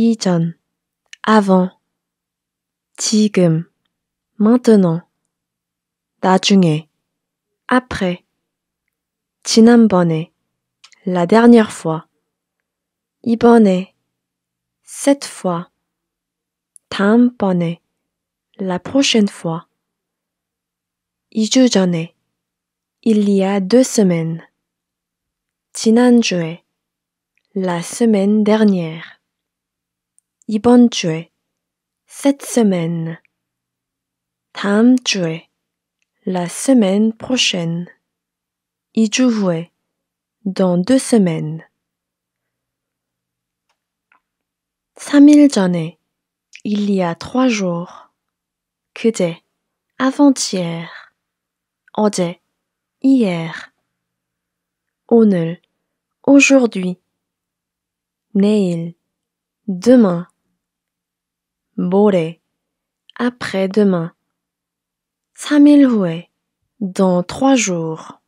이전, avant, 지금, maintenant, 나중에, après, 지난번에, la dernière fois, 이번에, cette fois, 다음번에, la prochaine fois, 2 il y a deux semaines, 지난주에, la semaine dernière. 이번 주에 cette semaine 다음 주에 la semaine prochaine 이주 후에 dans deux semaines Samil 일 il y a trois jours 그제 avant-hier 어제 hier 오늘 aujourd'hui 내일 demain 모레, après-demain. 3일 후에, dans trois jours.